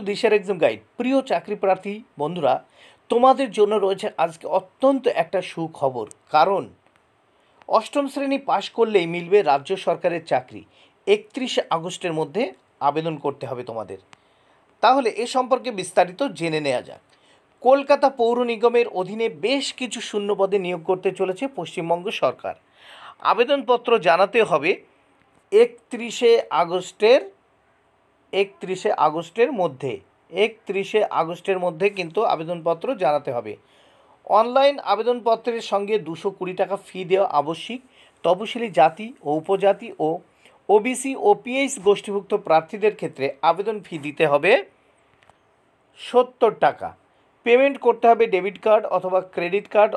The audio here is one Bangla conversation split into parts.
টু দিশার এক্সাম গাইড প্রিয় চাকরি প্রার্থী বন্ধুরা তোমাদের জন্য রয়েছে আজকে অত্যন্ত একটা সুখবর কারণ অষ্টম শ্রেণী পাশ করলেই মিলবে রাজ্য সরকারের চাকরি একত্রিশে আগস্টের মধ্যে আবেদন করতে হবে তোমাদের তাহলে এ সম্পর্কে বিস্তারিত জেনে নেওয়া যাক কলকাতা পৌর নিগমের অধীনে বেশ কিছু শূন্য পদে নিয়োগ করতে চলেছে পশ্চিমবঙ্গ সরকার আবেদনপত্র জানাতে হবে একত্রিশে আগস্টের একত্রিশে আগস্টের মধ্যে একত্রিশে আগস্টের মধ্যে কিন্তু আবেদনপত্র জানাতে হবে অনলাইন আবেদনপত্রের সঙ্গে দুশো কুড়ি টাকা ফি দেওয়া আবশ্যিক তপশিলি জাতি ও উপজাতি ও ওবিসি ও পিএইচ গোষ্ঠীভুক্ত প্রার্থীদের ক্ষেত্রে আবেদন ফি দিতে হবে সত্তর টাকা পেমেন্ট করতে হবে ডেবিট কার্ড অথবা ক্রেডিট কার্ড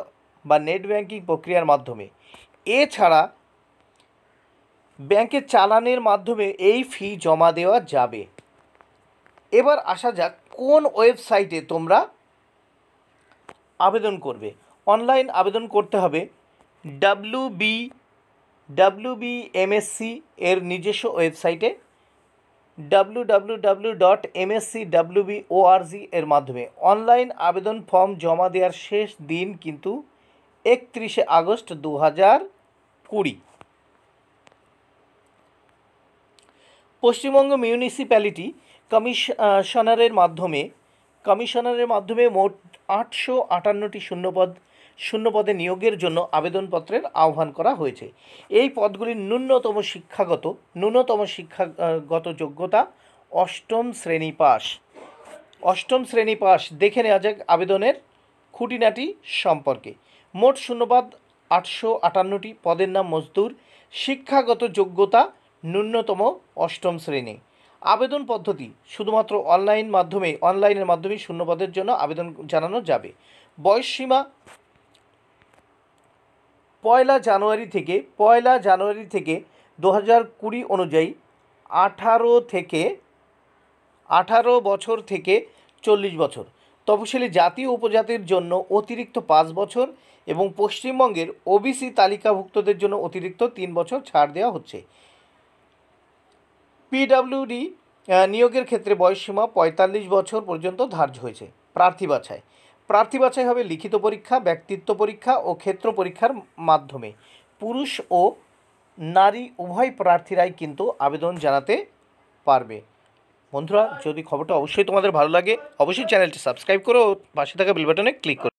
বা নেট ব্যাংকিং প্রক্রিয়ার মাধ্যমে এছাড়া ব্যাংকে চালানের মাধ্যমে এই ফি জমা দেওয়া যাবে এবার আসা যাক কোন ওয়েবসাইটে তোমরা আবেদন করবে অনলাইন আবেদন করতে হবে W B W B MSC এর নিজস্ব ওয়েবসাইটে W W W dot MSC W B ORG এর মাধ্যমে অনলাইন আবেদন ফর্ম জমা দেওয়ার শেষ দিন কিন্তু একত্রিশে আগস্ট দু হাজার কুড়ি পশ্চিমবঙ্গ মিউনিসিপ্যালিটি কমিশনারের মাধ্যমে কমিশনারের মাধ্যমে মোট আটশো আটান্নটি শূন্যপদ শূন্যপদে নিয়োগের জন্য আবেদনপত্রের আহ্বান করা হয়েছে এই পদগুলির ন্যূনতম শিক্ষাগত ন্যূনতম শিক্ষাগত যোগ্যতা অষ্টম শ্রেণী পাস অষ্টম শ্রেণী পাস দেখে নেওয়া যাক আবেদনের খুঁটিনাটি সম্পর্কে মোট শূন্যপদ আটশো আটান্নটি পদের নাম মজদুর শিক্ষাগত যোগ্যতা ন্যূনতম অষ্টম শ্রেণী আবেদন পদ্ধতি শুধুমাত্র অনলাইন মাধ্যমে অনলাইনের মাধ্যমে শূন্যপদের জন্য আবেদন জানানো যাবে বয়সসীমা পয়লা জানুয়ারি থেকে পয়লা জানুয়ারি থেকে দু হাজার কুড়ি অনুযায়ী আঠারো থেকে আঠারো বছর থেকে চল্লিশ বছর তপশিলি জাতি উপজাতির জন্য অতিরিক্ত পাঁচ বছর এবং পশ্চিমবঙ্গের ওবিসি তালিকাভুক্তদের জন্য অতিরিক্ত তিন বছর ছাড় দেওয়া হচ্ছে পিডাব্লিউডি নিয়োগের ক্ষেত্রে বয়সসীমা পঁয়তাল্লিশ বছর পর্যন্ত ধার্য হয়েছে প্রার্থী বাছাই প্রার্থী বাছাই হবে লিখিত পরীক্ষা ব্যক্তিত্ব পরীক্ষা ও ক্ষেত্র পরীক্ষার মাধ্যমে পুরুষ ও নারী উভয় প্রার্থীরাই কিন্তু আবেদন জানাতে পারবে বন্ধুরা যদি খবরটা অবশ্যই তোমাদের ভালো লাগে অবশ্যই চ্যানেলটি সাবস্ক্রাইব করো ও পাশে থাকা বেল বাটনে ক্লিক করো